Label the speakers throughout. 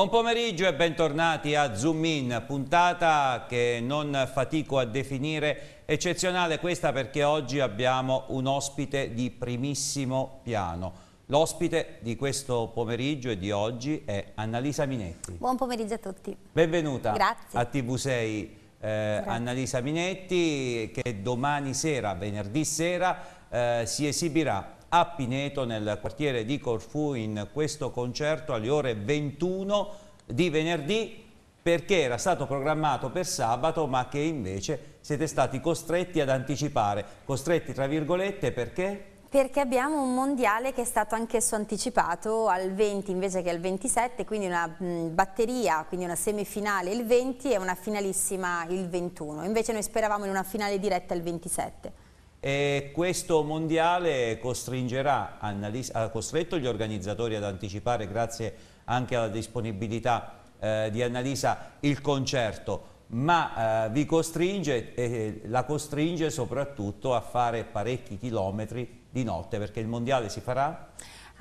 Speaker 1: Buon pomeriggio e bentornati a Zoom In, puntata che non fatico a definire eccezionale questa perché oggi abbiamo un ospite di primissimo piano. L'ospite di questo pomeriggio e di oggi è Annalisa Minetti.
Speaker 2: Buon pomeriggio a tutti.
Speaker 1: Benvenuta Grazie. a TV6 eh, Annalisa Minetti che domani sera, venerdì sera, eh, si esibirà a Pineto nel quartiere di Corfù in questo concerto alle ore 21 di venerdì perché era stato programmato per sabato ma che invece siete stati costretti ad anticipare, costretti tra virgolette perché?
Speaker 2: Perché abbiamo un mondiale che è stato anch'esso anticipato al 20 invece che al 27, quindi una batteria, quindi una semifinale il 20 e una finalissima il 21. Invece noi speravamo in una finale diretta il 27.
Speaker 1: E questo mondiale costringerà, ha costretto gli organizzatori ad anticipare, grazie anche alla disponibilità eh, di Annalisa, il concerto, ma eh, vi costringe, e la costringe soprattutto a fare parecchi chilometri di notte, perché il mondiale si farà?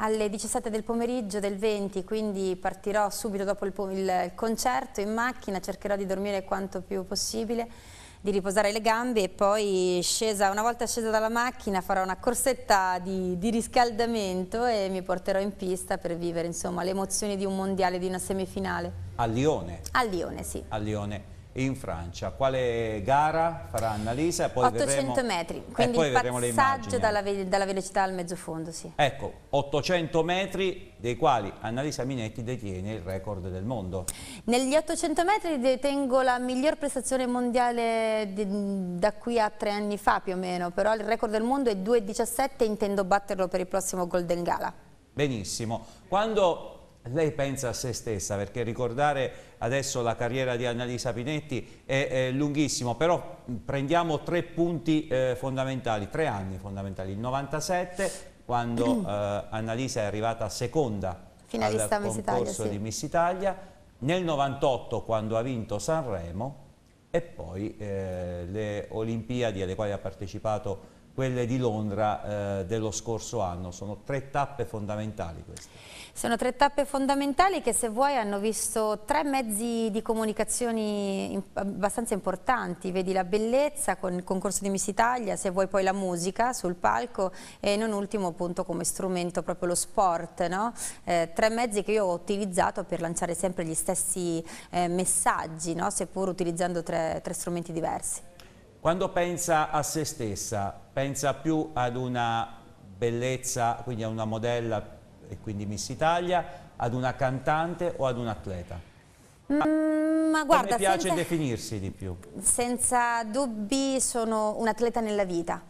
Speaker 2: alle 17 del pomeriggio del 20, quindi partirò subito dopo il, il concerto in macchina, cercherò di dormire quanto più possibile di riposare le gambe e poi scesa, una volta scesa dalla macchina farò una corsetta di, di riscaldamento e mi porterò in pista per vivere insomma, le emozioni di un mondiale, di una semifinale.
Speaker 1: A Lione?
Speaker 2: A Lione, sì.
Speaker 1: A Lione in Francia. Quale gara farà Annalisa? poi 800 vedremo, metri, quindi il passaggio eh. dalla,
Speaker 2: ve dalla, velocità al mezzofondo. Sì.
Speaker 1: Ecco, 800 metri dei quali Annalisa Minetti detiene il record del mondo.
Speaker 2: Negli 800 metri detengo la miglior prestazione mondiale da qui a tre anni fa più o meno, però il record del mondo è 2,17 e intendo batterlo per il prossimo Golden Gala.
Speaker 1: Benissimo. Quando lei pensa a se stessa perché ricordare adesso la carriera di Annalisa Pinetti è, è lunghissimo però prendiamo tre punti eh, fondamentali tre anni fondamentali il 97 quando eh, Annalisa è arrivata seconda
Speaker 2: Finalista al concorso sì. di
Speaker 1: Miss Italia nel 98 quando ha vinto Sanremo e poi eh, le Olimpiadi alle quali ha partecipato quelle di Londra eh, dello scorso anno. Sono tre tappe fondamentali queste.
Speaker 2: Sono tre tappe fondamentali che se vuoi hanno visto tre mezzi di comunicazioni abbastanza importanti, vedi la bellezza con il concorso di Miss Italia, se vuoi poi la musica sul palco e non ultimo appunto come strumento proprio lo sport, no? eh, tre mezzi che io ho utilizzato per lanciare sempre gli stessi eh, messaggi, no? seppur utilizzando tre, tre strumenti diversi.
Speaker 1: Quando pensa a se stessa, pensa più ad una bellezza, quindi a una modella e quindi Miss Italia, ad una cantante o ad un atleta?
Speaker 2: Mm, ma guarda, Come piace senza,
Speaker 1: definirsi di più?
Speaker 2: Senza dubbi sono un atleta nella vita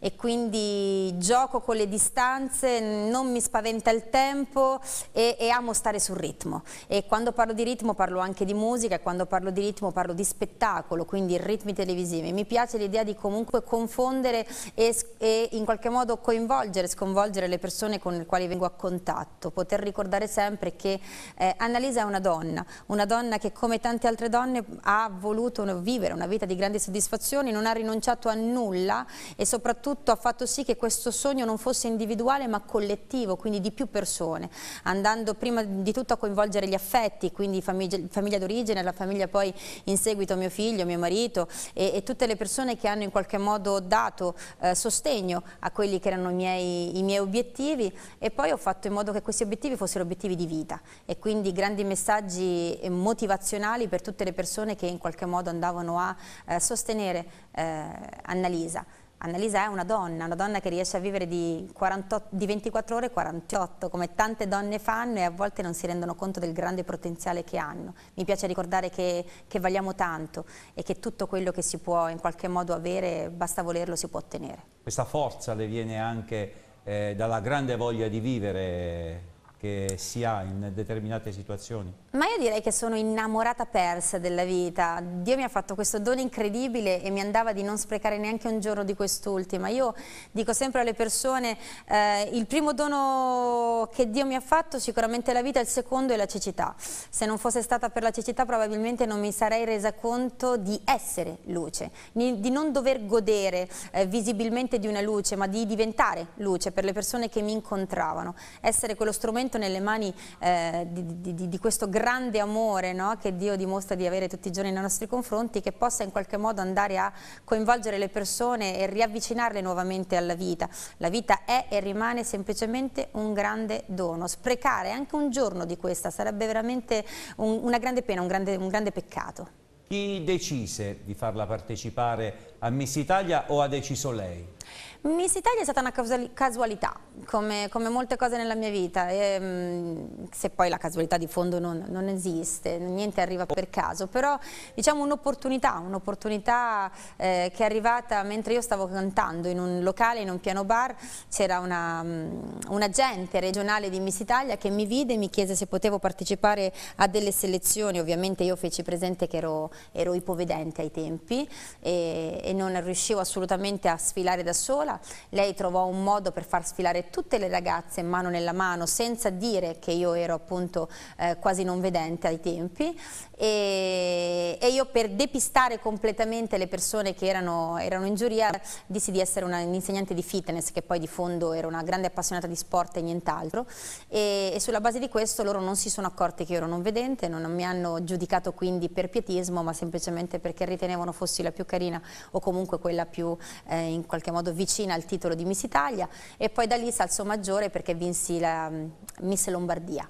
Speaker 2: e quindi gioco con le distanze, non mi spaventa il tempo e, e, amo stare sul ritmo. E quando parlo di ritmo parlo anche di musica, e quando parlo di ritmo parlo di spettacolo, quindi ritmi televisivi. Mi piace l'idea di comunque confondere e, e, in qualche modo coinvolgere, sconvolgere le persone con le quali vengo a contatto, poter ricordare sempre che eh, Annalisa è una donna, una donna che come tante altre donne ha voluto vivere una vita di grandi soddisfazioni, non ha rinunciato a nulla e soprattutto soprattutto ha fatto sì che questo sogno non fosse individuale ma collettivo, quindi di più persone, andando prima di tutto a coinvolgere gli affetti, quindi famiglia, famiglia d'origine, la famiglia poi in seguito mio figlio, mio marito e, e tutte le persone che hanno in qualche modo dato eh, sostegno a quelli che erano i miei, i miei obiettivi e poi ho fatto in modo che questi obiettivi fossero obiettivi di vita e quindi grandi messaggi eh, motivazionali per tutte le persone che in qualche modo andavano a eh, sostenere eh, Annalisa. Annalisa è una donna, una donna che riesce a vivere di, 48, di 24 ore 48, come tante donne fanno e a volte non si rendono conto del grande potenziale che hanno. Mi piace ricordare che, che valiamo tanto e che tutto quello che si può in qualche modo avere, basta volerlo, si può ottenere.
Speaker 1: Questa forza le viene anche eh, dalla grande voglia di vivere che si ha in determinate situazioni?
Speaker 2: Ma io direi che sono innamorata persa della vita. Dio mi ha fatto questo dono incredibile e mi andava di non sprecare neanche un giorno di quest'ultima. Io dico sempre alle persone, eh, il primo dono che Dio mi ha fatto sicuramente la vita, il secondo è la cecità. Se non fosse stata per la cecità probabilmente non mi sarei resa conto di essere luce, di non dover godere eh, visibilmente di una luce, ma di diventare luce per le persone che mi incontravano. Essere quello strumento nelle mani eh, di, di, di questo grande grande amore no, che Dio dimostra di avere tutti i giorni nei nostri confronti, che possa in qualche modo andare a coinvolgere le persone e riavvicinarle nuovamente alla vita. La vita è e rimane semplicemente un grande dono. Sprecare anche un giorno di questa sarebbe veramente un, una grande pena, un grande, un grande peccato.
Speaker 1: Chi decise di farla partecipare a Miss Italia o ha deciso lei?
Speaker 2: Miss Italia è stata una casualità, come, come molte cose nella mia vita, e, ehm, se poi la casualità di fondo non, non, esiste, niente arriva per caso, però diciamo un'opportunità, un'opportunità eh, che è arrivata mentre io stavo cantando in un locale, in un piano bar, c'era mm, un agente regionale di Miss Italia che mi vide e mi chiese se potevo partecipare a delle selezioni, ovviamente io feci presente che ero, ero ipovedente ai tempi e, e non riuscivo assolutamente a sfilare da sola, scuola, lei trovò un modo per far sfilare tutte le ragazze mano nella mano senza dire che io ero appunto eh, quasi non vedente ai tempi e, e, io per depistare completamente le persone che erano, erano in giuria dissi di essere un insegnante di fitness che poi di fondo era una grande appassionata di sport e nient'altro e, e, sulla base di questo loro non si sono accorti che io ero non vedente, non, non mi hanno giudicato quindi per pietismo ma semplicemente perché ritenevano fossi la più carina o comunque quella più eh, in qualche modo vicina Cina il titolo di Miss Italia e poi da lì Salso Maggiore perché vinsi la mm, Miss Lombardia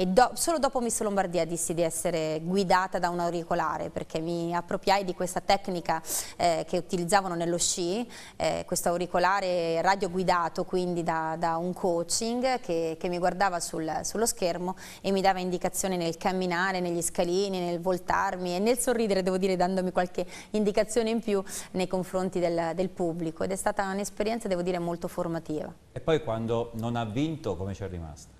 Speaker 2: e do solo dopo Miss Lombardia dissi di essere guidata da un auricolare perché mi appropriai di questa tecnica eh, che utilizzavano nello sci, eh, questo auricolare radio guidato quindi da, da un coaching che, che mi guardava sul, sullo schermo e mi dava indicazioni nel camminare, negli scalini, nel voltarmi e nel sorridere devo dire dandomi qualche indicazione in più nei confronti del, del pubblico ed è stata un'esperienza devo dire molto formativa.
Speaker 1: E poi quando non ha vinto come ci è rimasto?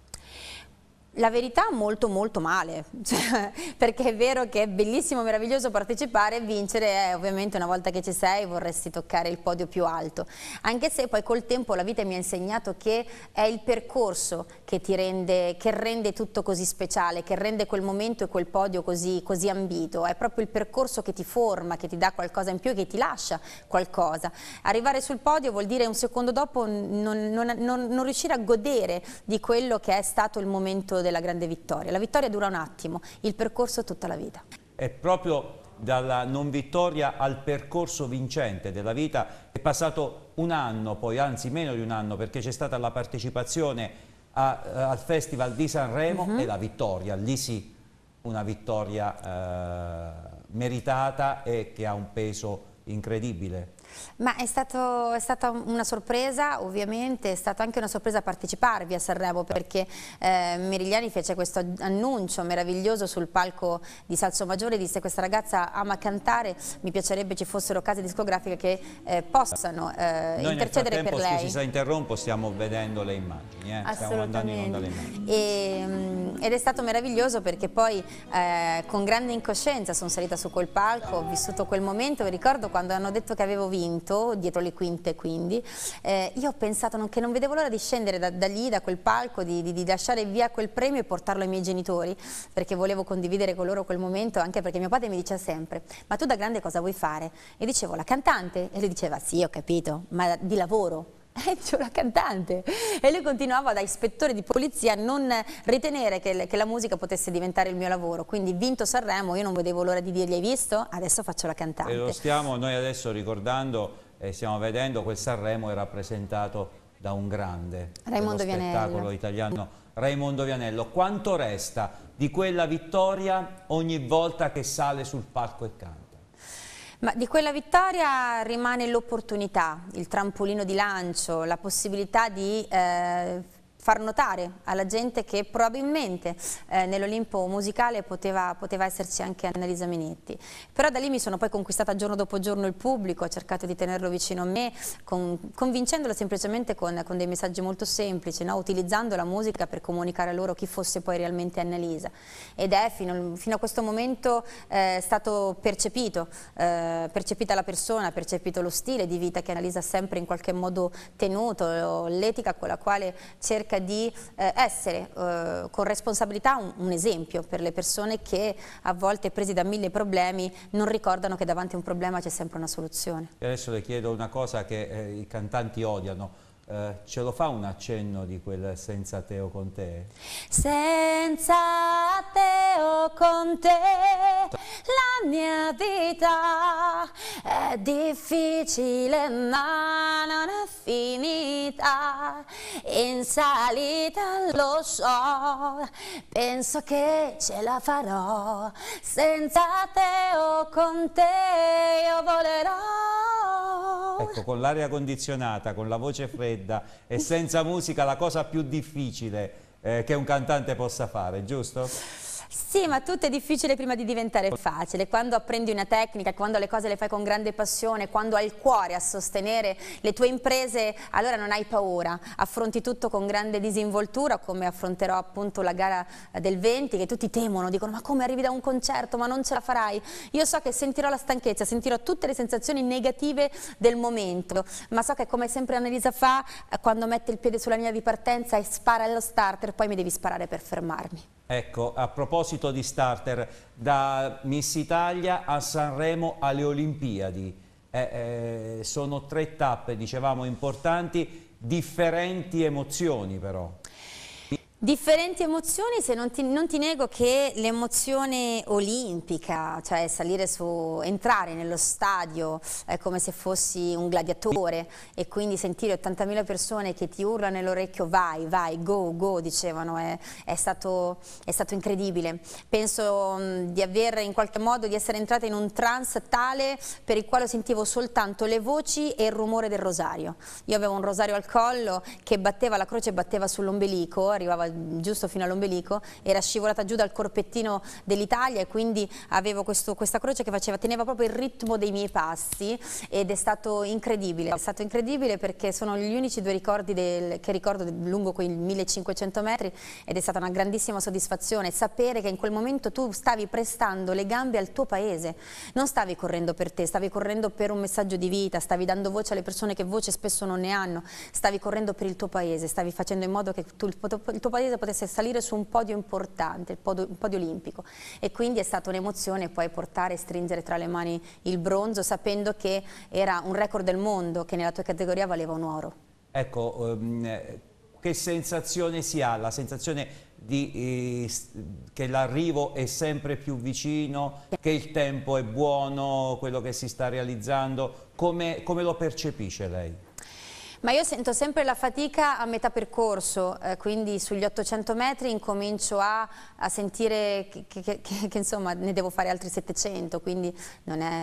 Speaker 2: la verità molto molto male, cioè, perché è vero che è bellissimo, meraviglioso partecipare e vincere, è, ovviamente una volta che ci sei vorresti toccare il podio più alto, anche se poi col tempo la vita mi ha insegnato che è il percorso che ti rende, che rende tutto così speciale, che rende quel momento e quel podio così, così ambito, è proprio il percorso che ti forma, che ti dà qualcosa in più e che ti lascia qualcosa. Arrivare sul podio vuol dire un secondo dopo non, non, non, non riuscire a godere di quello che è stato il momento del della grande vittoria. La vittoria dura un attimo, il percorso tutta la vita.
Speaker 1: È proprio dalla non vittoria al percorso vincente della vita. È passato un anno poi, anzi meno di un anno, perché c'è stata la partecipazione a, a, eh, al Festival di Sanremo uh mhm. -huh. e la vittoria. Lì sì, una vittoria eh, meritata e che ha un peso incredibile.
Speaker 2: Ma è, stato, è, stata una sorpresa, ovviamente è stata anche una sorpresa parteciparvi a Sanremo perché eh, Merigliani fece questo annuncio meraviglioso sul palco di Salso Maggiore, disse questa ragazza ama cantare, mi piacerebbe ci fossero case discografiche che eh, possano eh, Noi intercedere per lei. Scusi se
Speaker 1: interrompo, stiamo vedendo le immagini, eh. stiamo andando
Speaker 2: in onda le immagini. E, ehm, ed è stato meraviglioso perché poi eh, con grande incoscienza sono salita su quel palco, ho vissuto quel momento, ricordo quando hanno detto che avevo vinto quinto, dietro le quinte quindi, eh, io ho pensato che non vedevo l'ora di scendere da, da, lì, da quel palco, di, di, di, lasciare via quel premio e portarlo ai miei genitori, perché volevo condividere con loro quel momento, anche perché mio padre mi diceva sempre, ma tu da grande cosa vuoi fare? E dicevo, la cantante, e lui diceva, sì ho capito, ma di lavoro eh, c'è una cantante e lui continuava da ispettore di polizia a non ritenere che, che, la musica potesse diventare il mio lavoro quindi vinto Sanremo io non vedevo l'ora di dirgli hai visto? adesso faccio la cantante e lo
Speaker 1: stiamo noi adesso ricordando e stiamo vedendo quel Sanremo è rappresentato da un grande Raimondo spettacolo italiano Raimondo Vianello quanto resta di quella vittoria ogni volta che sale sul palco e canta?
Speaker 2: Ma di quella vittoria rimane l'opportunità, il trampolino di lancio, la possibilità di eh, far notare alla gente che probabilmente eh, nell'Olimpo musicale poteva, poteva, esserci anche Annalisa Minetti. Però da lì mi sono poi conquistata giorno dopo giorno il pubblico, ho cercato di tenerlo vicino a me, con, convincendolo semplicemente con, con, dei messaggi molto semplici, no? utilizzando la musica per comunicare a loro chi fosse poi realmente Annalisa. Ed è fino, fino a questo momento eh, stato percepito, eh, percepita la persona, percepito lo stile di vita che Annalisa ha sempre in qualche modo tenuto, l'etica con la quale cerca di eh, essere eh, con responsabilità un, un, esempio per le persone che a volte presi da mille problemi non ricordano che davanti a un problema c'è sempre una soluzione.
Speaker 1: E adesso le chiedo una cosa che eh, i cantanti odiano. Uh, ce lo fa un accenno di quel senza te o con te?
Speaker 2: Senza te o con te la mia vita è difficile ma non è finita, in salita lo so, penso che ce la farò, senza te o con te io volerò.
Speaker 1: Ecco, con l'aria condizionata, con la voce fredda e senza musica la cosa più difficile eh, che un cantante possa fare, giusto?
Speaker 2: Sì, ma tutto è difficile prima di diventare facile. Quando apprendi una tecnica, quando le cose le fai con grande passione, quando hai il cuore a sostenere le tue imprese, allora non hai paura. Affronti tutto con grande disinvoltura, come affronterò appunto la gara del 20, che tutti temono, dicono ma come arrivi da un concerto, ma non ce la farai. Io so che sentirò la stanchezza, sentirò tutte le sensazioni negative del momento, ma so che come sempre Annalisa fa, eh, quando mette il piede sulla linea di partenza e spara allo starter, poi mi devi sparare per fermarmi.
Speaker 1: Ecco, a proposito di starter, da Miss Italia a Sanremo alle Olimpiadi, eh, eh, sono tre tappe, dicevamo, importanti, differenti emozioni però.
Speaker 2: Differenti emozioni, se non ti, non ti nego che l'emozione olimpica, cioè salire su, entrare nello stadio è come se fossi un gladiatore e quindi sentire 80.000 persone che ti urlano nell'orecchio vai, vai, go, go, dicevano, è, è, stato, è stato, incredibile. Penso mh, di aver in qualche modo, di essere entrata in un trance tale per il quale sentivo soltanto le voci e il rumore del rosario. Io avevo un rosario al collo che batteva, la croce batteva sull'ombelico, arrivava al giusto fino all'ombelico, era scivolata giù dal corpettino dell'Italia e quindi avevo questo, questa croce che faceva, teneva proprio il ritmo dei miei passi ed è stato incredibile. È stato incredibile perché sono gli unici due ricordi del, che ricordo lungo quei 1500 metri ed è stata una grandissima soddisfazione sapere che in quel momento tu stavi prestando le gambe al tuo paese, non stavi correndo per te, stavi correndo per un messaggio di vita, stavi dando voce alle persone che voce spesso non ne hanno, stavi correndo per il tuo paese, stavi facendo in modo che tu, il tuo paese Paese potesse salire su un podio importante, il podio, un podio olimpico e quindi è stata un'emozione poi portare e stringere tra le mani il bronzo sapendo che era un record del mondo che nella tua categoria valeva un oro.
Speaker 1: Ecco, um, che sensazione si ha? La sensazione di, eh, che l'arrivo è sempre più vicino, che il tempo è buono, quello che si sta realizzando, come, come lo percepisce lei?
Speaker 2: Ma io sento sempre la fatica a metà percorso, eh, quindi sugli 800 metri incomincio a, a sentire che, che, che, che, insomma ne devo fare altri 700, quindi è,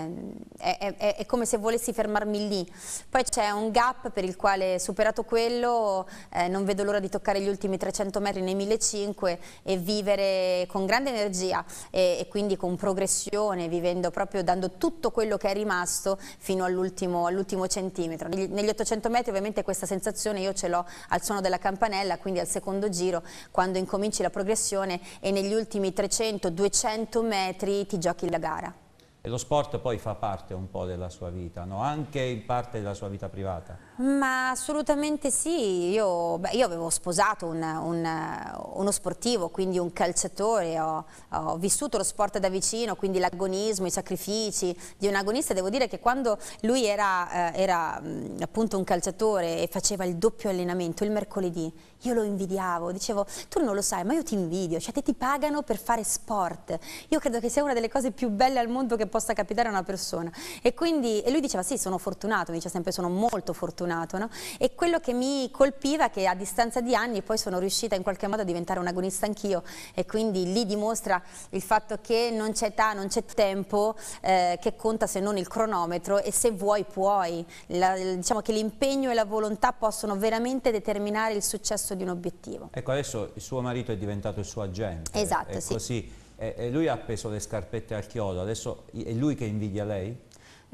Speaker 2: è, è, è, come se volessi fermarmi lì. Poi c'è un gap per il quale superato quello eh, non vedo l'ora di toccare gli ultimi 300 metri nei 1500 e vivere con grande energia e, e quindi con progressione, vivendo proprio dando tutto quello che è rimasto fino all'ultimo all centimetro. Negli, negli 800 metri ovviamente ovviamente questa sensazione io ce l'ho al suono della campanella, quindi al secondo giro, quando incominci la progressione e negli ultimi 300-200 metri ti giochi la gara.
Speaker 1: E lo sport poi fa parte un po' della sua vita, no? anche in parte della sua vita privata.
Speaker 2: Ma assolutamente sì, io, beh, io avevo sposato un, un, uno sportivo, quindi un calciatore, ho, ho, vissuto lo sport da vicino, quindi l'agonismo, i sacrifici di un agonista. Devo dire che quando lui era, eh, era mm, appunto un calciatore e faceva il doppio allenamento il mercoledì, io lo invidiavo, dicevo, tu non lo sai, ma io ti invidio, cioè te ti pagano per fare sport. Io credo che sia una delle cose più belle al mondo che possa capitare a una persona. E quindi, e lui diceva, sì, sono fortunato, mi dice sempre, sono molto fortunato, no? E quello che mi colpiva è che a distanza di anni poi sono riuscita in qualche modo a diventare un agonista anch'io e quindi lì dimostra il fatto che non c'è età, non c'è tempo eh, che conta se non il cronometro e se vuoi puoi. La, diciamo che l'impegno e la volontà possono veramente determinare il successo percorso, di un obiettivo.
Speaker 1: Ecco, adesso il suo marito è diventato il suo agente. Esatto, sì. Così. E lui ha appeso le scarpette al chiodo, adesso è lui che invidia lei?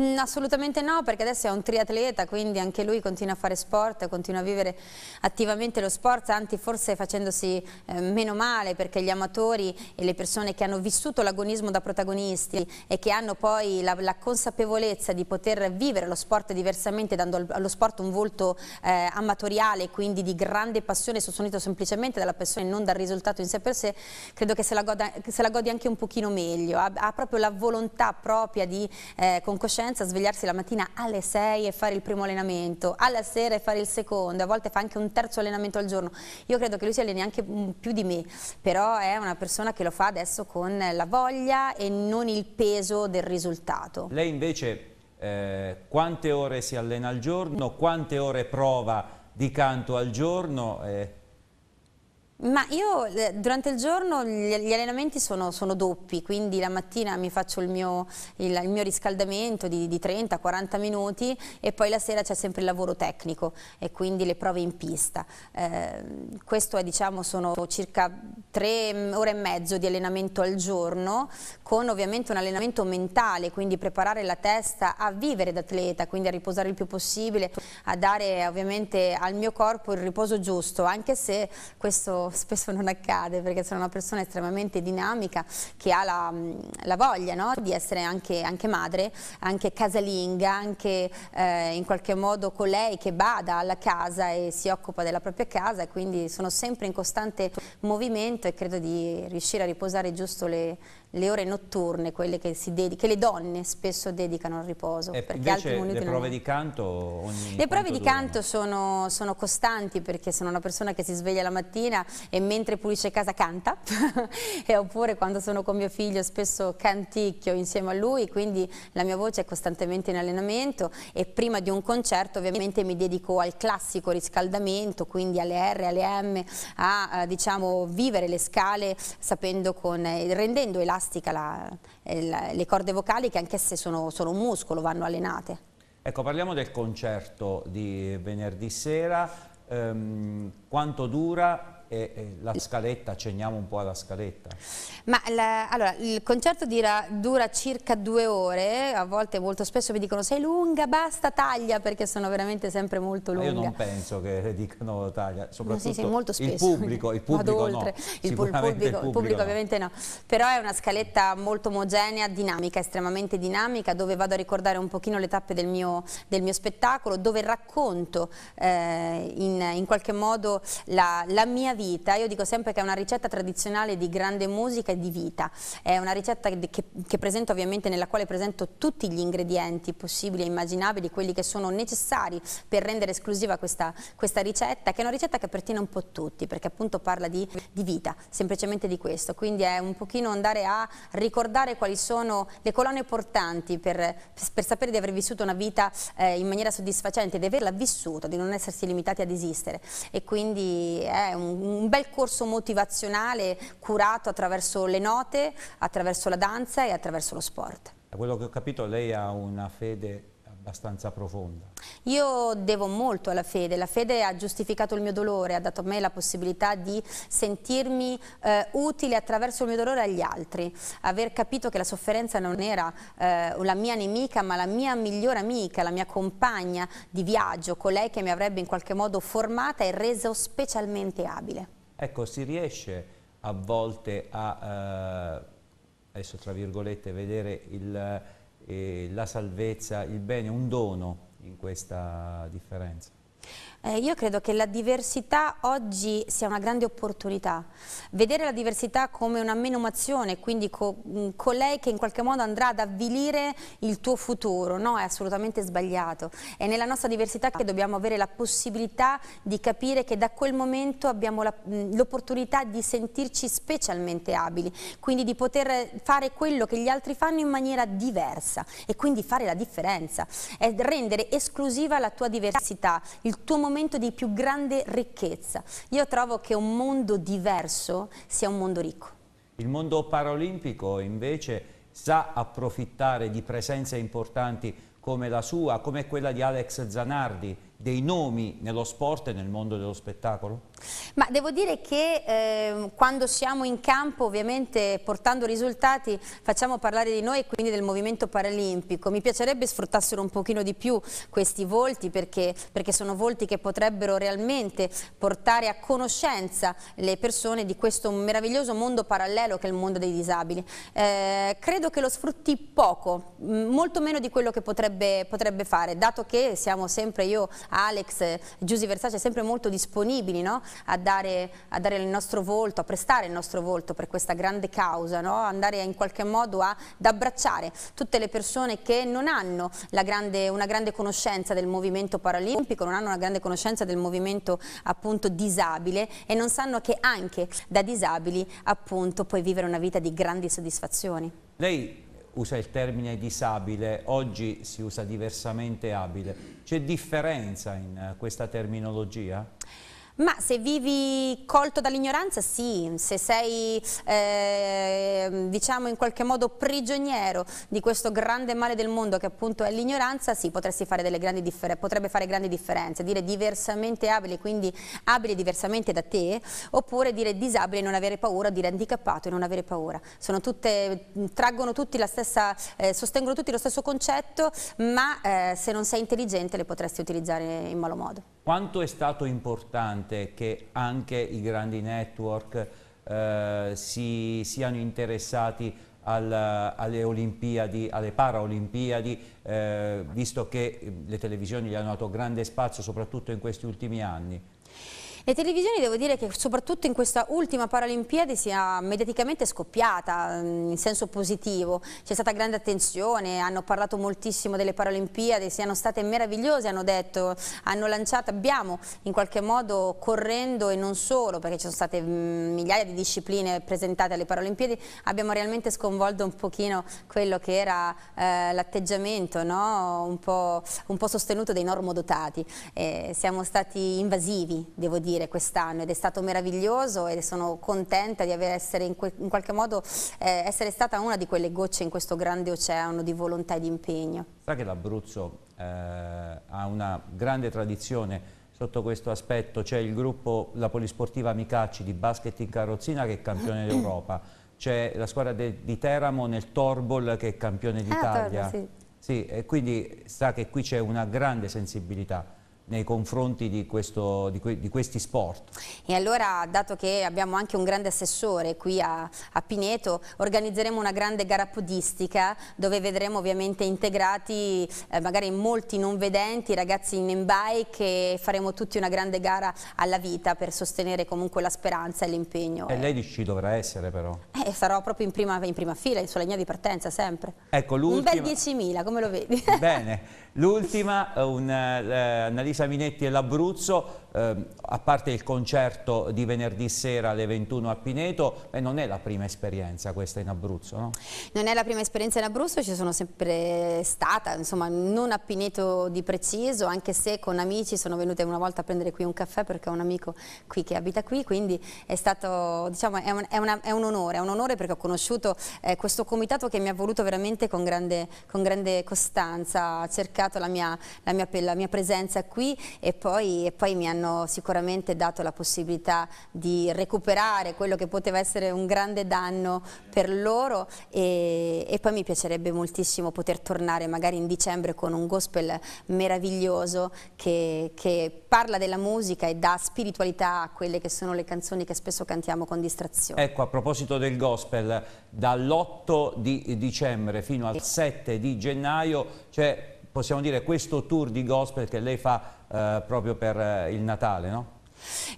Speaker 2: Mm, assolutamente no, perché adesso è un triatleta, quindi anche lui continua a fare sport, continua a vivere attivamente lo sport, anzi forse facendosi eh, meno male perché gli amatori e le persone che hanno vissuto l'agonismo da protagonisti e che hanno poi la, la, consapevolezza di poter vivere lo sport diversamente, dando allo sport un volto eh, amatoriale, quindi di grande passione, sostenuto semplicemente dalla persona e non dal risultato in sé per sé, credo che se la, goda, se la godi anche un pochino meglio, ha, ha proprio la volontà propria di eh, con coscienza adolescenza svegliarsi la mattina alle 6 e fare il primo allenamento, alla sera e fare il secondo, a volte fa anche un terzo allenamento al giorno. Io credo che lui si alleni anche mm, più di me, però è una persona che lo fa adesso con la voglia e non il peso del risultato.
Speaker 1: Lei invece eh, quante ore si allena al giorno, quante ore prova di canto al giorno? Eh
Speaker 2: ma io eh, durante il giorno gli allenamenti sono, sono doppi, quindi la mattina mi faccio il mio, il, il mio riscaldamento di, di 30-40 minuti e poi la sera c'è sempre il lavoro tecnico e quindi le prove in pista. Eh, questo è, diciamo, sono circa tre mm, ore e mezzo di allenamento al giorno con ovviamente un allenamento mentale, quindi preparare la testa a vivere d'atleta, quindi a riposare il più possibile, a dare ovviamente al mio corpo il riposo giusto, anche se questo spesso non accade perché sono una persona estremamente dinamica che ha la, mm, la voglia no? di essere anche, anche, madre, anche casalinga, anche eh, in qualche modo colei che bada alla casa e si occupa della propria casa e quindi sono sempre in costante movimento e credo di riuscire a riposare giusto le, le ore notturne, quelle che, che, le donne spesso dedicano al riposo. E perché altri le prove non...
Speaker 1: di canto? Ogni le prove di canto
Speaker 2: sono, sono, costanti perché sono una persona che si sveglia la mattina e mentre pulisce casa canta, oppure quando sono con mio figlio spesso canticchio insieme a lui, quindi la mia voce è costantemente in allenamento e prima di un concerto ovviamente mi dedico al classico riscaldamento, quindi alle R, alle M, a, a diciamo, vivere le scale sapendo con, eh, rendendo elastico plastica, la, eh, la, le corde vocali che anch'esse sono, sono un muscolo, vanno allenate.
Speaker 1: Ecco, parliamo del concerto di venerdì sera, ehm, quanto dura, e, la scaletta, accenniamo un po' alla scaletta.
Speaker 2: Ma la, allora, il concerto dura, dura, circa due ore, a volte molto spesso mi dicono sei lunga, basta, taglia, perché sono veramente sempre molto lunga. Ma io non penso
Speaker 1: che dicano taglia, soprattutto no, sì, sì, molto il pubblico, il pubblico no, il, il, pubblico, il pubblico, ovviamente
Speaker 2: no, però è una scaletta molto omogenea, dinamica, estremamente dinamica, dove vado a ricordare un pochino le tappe del mio, del mio spettacolo, dove racconto eh, in, in, qualche modo la, la mia vita vita, io dico sempre che è una ricetta tradizionale di grande musica e di vita, è una ricetta che, che presento ovviamente nella quale presento tutti gli ingredienti possibili e immaginabili, quelli che sono necessari per rendere esclusiva questa, questa ricetta, che è una ricetta che appartiene un po' a tutti, perché appunto parla di, di vita, semplicemente di questo, quindi è un pochino andare a ricordare quali sono le colonne portanti per, per sapere di aver vissuto una vita eh, in maniera soddisfacente, di averla vissuta, di non essersi limitati ad esistere e quindi è un un bel corso motivazionale curato attraverso le note, attraverso la danza e attraverso lo sport.
Speaker 1: Da quello che ho capito lei ha una fede abbastanza profonda.
Speaker 2: Io devo molto alla fede, la fede ha giustificato il mio dolore, ha dato a me la possibilità di sentirmi eh, utile attraverso il mio dolore agli altri, aver capito che la sofferenza non era eh, la mia nemica ma la mia migliore amica, la mia compagna di viaggio, colei che mi avrebbe in qualche modo formata e reso specialmente abile.
Speaker 1: Ecco, si riesce a volte a, eh, adesso tra virgolette, vedere il eh, la salvezza, il bene, un dono in questa differenza.
Speaker 2: Eh, io credo che la diversità oggi sia una grande opportunità. Vedere la diversità come una menomazione, quindi co mm, colei che in qualche modo andrà ad avvilire il tuo futuro, no? È assolutamente sbagliato. È nella nostra diversità che dobbiamo avere la possibilità di capire che da quel momento abbiamo mm, l'opportunità di sentirci specialmente abili, quindi di poter fare quello che gli altri fanno in maniera diversa e quindi fare la differenza. È rendere esclusiva la tua diversità, il il tuo momento di più grande ricchezza. Io trovo che un mondo diverso sia un mondo ricco.
Speaker 1: Il mondo paralimpico invece sa approfittare di presenze importanti come la sua, come quella di Alex Zanardi, dei nomi nello sport e nel mondo dello spettacolo?
Speaker 2: Ma devo dire che eh, quando siamo in campo ovviamente portando risultati facciamo parlare di noi e quindi del movimento paralimpico. Mi piacerebbe sfruttassero un pochino di più questi volti perché, perché, sono volti che potrebbero realmente portare a conoscenza le persone di questo meraviglioso mondo parallelo che è il mondo dei disabili. Eh, credo che lo sfrutti poco, molto meno di quello che potrebbe, potrebbe fare, dato che siamo sempre io Alex, Giusy Versace, sempre molto disponibili no? a, dare, a, dare, il nostro volto, a prestare il nostro volto per questa grande causa, no? andare in qualche modo a, ad abbracciare tutte le persone che non hanno grande, una grande conoscenza del movimento paralimpico, non hanno una grande conoscenza del movimento appunto disabile e non sanno che anche da disabili appunto puoi vivere una vita di grandi soddisfazioni.
Speaker 1: Lei usa il termine disabile, oggi si usa diversamente abile. C'è differenza in eh, questa terminologia?
Speaker 2: Ma se vivi colto dall'ignoranza, sì, se sei eh, diciamo in qualche modo prigioniero di questo grande male del mondo che appunto è l'ignoranza, sì, potresti fare delle grandi differenze, potrebbe fare grandi differenze, dire diversamente abile, quindi abile diversamente da te, oppure dire disabile e non avere paura, dire handicappato e non avere paura. Tutte, traggono tutti la stessa, eh, sostengono tutti lo stesso concetto, ma eh, se non sei intelligente le potresti utilizzare in malo modo.
Speaker 1: Quanto è stato importante che anche i grandi network eh, si, siano interessati al, alle Olimpiadi, alle Paraolimpiadi, eh, visto che le televisioni gli hanno dato grande spazio soprattutto in questi ultimi anni?
Speaker 2: Le televisioni devo dire che soprattutto in questa ultima Paralimpiade sia mediaticamente scoppiata mm, in senso positivo, c'è stata grande attenzione, hanno parlato moltissimo delle Paralimpiadi, siano state meravigliose hanno detto, hanno lanciato, abbiamo in qualche modo correndo e non solo perché ci sono state mm, migliaia di discipline presentate alle Paralimpiadi, abbiamo realmente sconvolto un pochino quello che era eh, l'atteggiamento no? un, un, po', sostenuto dei normodotati, eh, siamo stati invasivi devo dire dire quest'anno ed è stato meraviglioso e sono contenta di aver essere in, in qualche modo eh, essere stata una di quelle gocce in questo grande oceano di volontà e di impegno.
Speaker 1: Sa che l'Abruzzo eh, ha una grande tradizione sotto questo aspetto, c'è il gruppo La Polisportiva Micacci di basket in carrozzina che è campione d'Europa, c'è la squadra di Teramo nel Torbol che è campione ah, d'Italia. Ah, sì. sì, quindi sa che qui c'è una grande sensibilità nei confronti di, questo, di, que, di, questi sport.
Speaker 2: E allora, dato che abbiamo anche un grande assessore qui a, a, Pineto, organizzeremo una grande gara podistica dove vedremo ovviamente integrati eh, magari molti non vedenti, ragazzi in bike e faremo tutti una grande gara alla vita per sostenere comunque la speranza e l'impegno. E lei
Speaker 1: ci dovrà essere però.
Speaker 2: Eh, sarò proprio in prima, in prima fila, sulla linea di partenza sempre.
Speaker 1: Ecco, un bel
Speaker 2: 10.000, come lo vedi?
Speaker 1: Bene. L'ultima, eh, eh, Annalisa Minetti e l'Abruzzo, eh, a parte il concerto di venerdì sera alle 21 a Pineto, eh, non è la prima esperienza questa in Abruzzo, no?
Speaker 2: Non è la prima esperienza in Abruzzo, ci sono sempre stata, insomma non a Pineto di preciso, anche se con amici sono venute una volta a prendere qui un caffè perché ho un amico qui che abita qui, quindi è stato, diciamo, è un, è una, è un onore, è un onore perché ho conosciuto eh, questo comitato che mi ha voluto veramente con grande, con grande costanza cercare apprezzato la mia, la mia, la mia presenza qui e poi, e poi, mi hanno sicuramente dato la possibilità di recuperare quello che poteva essere un grande danno per loro e, e poi mi piacerebbe moltissimo poter tornare magari in dicembre con un gospel meraviglioso che, che parla della musica e dà spiritualità a quelle che sono le canzoni che spesso cantiamo con distrazione.
Speaker 1: Ecco, a proposito del gospel, dall'8 di dicembre fino al 7 di gennaio c'è possiamo dire questo tour di gospel che lei fa eh, proprio per eh, il Natale, no?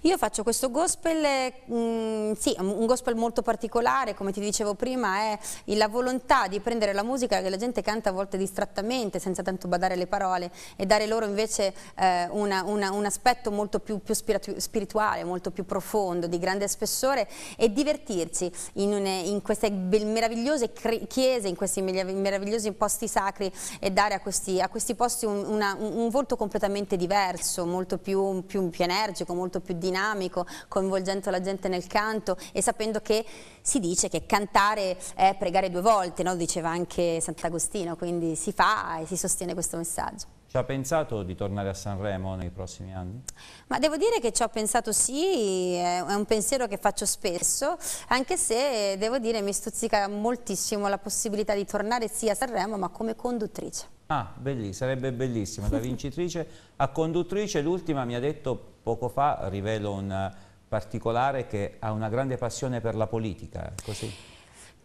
Speaker 2: Io faccio questo gospel, mh, mm, sì, un gospel molto particolare, come ti dicevo prima, è la volontà di prendere la musica che la gente canta a volte distrattamente, senza tanto badare le parole, e dare loro invece eh, una, una, un aspetto molto più, più, spirituale, molto più profondo, di grande spessore, e divertirsi in, une, in queste meravigliose chiese, in questi meravigliosi posti sacri e dare a questi, a questi posti un, una, un, volto completamente diverso, molto più, più, più energico, molto molto più dinamico, coinvolgendo la gente nel canto e sapendo che si dice che cantare è pregare due volte, no? diceva anche Sant'Agostino, quindi si fa e si sostiene questo messaggio.
Speaker 1: Ci ha pensato di tornare a Sanremo nei prossimi anni?
Speaker 2: Ma devo dire che ci ho pensato sì, è un pensiero che faccio spesso, anche se devo dire mi stuzzica moltissimo la possibilità di tornare sia a Sanremo ma come conduttrice.
Speaker 1: Ah, bellissima, sarebbe bellissima, da vincitrice a conduttrice. L'ultima mi ha detto poco fa, rivelo un particolare, che ha una grande passione per la politica, così.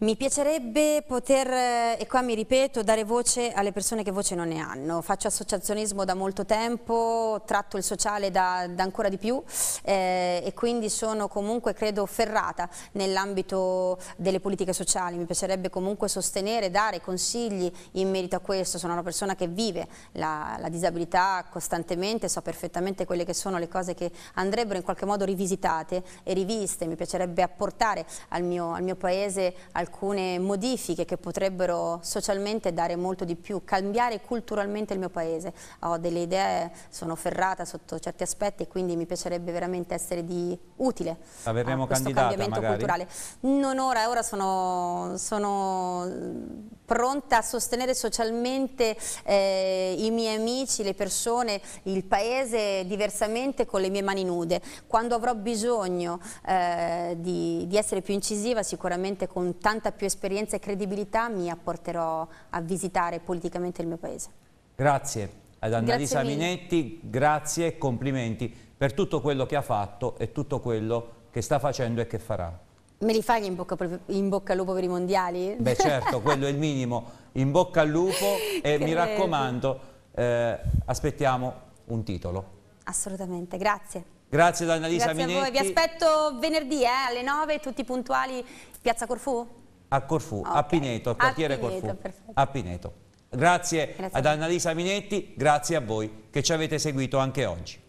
Speaker 2: Mi piacerebbe poter, eh, e qua mi ripeto, dare voce alle persone che voce non ne hanno. Faccio associazionismo da molto tempo, tratto il sociale da, da ancora di più eh, e quindi sono comunque, credo, ferrata nell'ambito delle politiche sociali. Mi piacerebbe comunque sostenere, dare consigli in merito a questo. Sono una persona che vive la, la disabilità costantemente, so perfettamente quelle che sono le cose che andrebbero in qualche modo rivisitate e riviste. Mi piacerebbe apportare al mio, al mio paese Al alcune modifiche che potrebbero socialmente dare molto di più, cambiare culturalmente il mio paese. Ho delle idee, sono ferrata sotto certi aspetti e quindi mi piacerebbe veramente essere di utile
Speaker 1: La verremo a questo cambiamento magari. culturale.
Speaker 2: Non ora, ora sono, sono mm, pronta a sostenere socialmente eh, i miei amici, le persone, il paese diversamente con le mie mani nude. Quando avrò bisogno eh, di, di, essere più incisiva sicuramente con tanti tanta più esperienza e credibilità mi apporterò a visitare politicamente il mio paese.
Speaker 1: Grazie ad Annalisa grazie Minetti, grazie e complimenti per tutto quello che ha fatto e tutto quello che sta facendo e che farà.
Speaker 2: Me li fai in bocca, in bocca, al lupo per i mondiali? Beh certo,
Speaker 1: quello è il minimo, in bocca al lupo e Credo. mi raccomando eh, aspettiamo un titolo.
Speaker 2: Assolutamente, grazie.
Speaker 1: Grazie ad Annalisa grazie Minetti. Grazie a voi, vi
Speaker 2: aspetto venerdì eh, alle 9, tutti puntuali, Piazza Corfù?
Speaker 1: a Corfù, okay. a Pineto, al quartiere Pineto, Corfù, perfetto. a Pineto. Grazie, grazie ad Annalisa Minetti, grazie a voi che ci avete seguito anche oggi.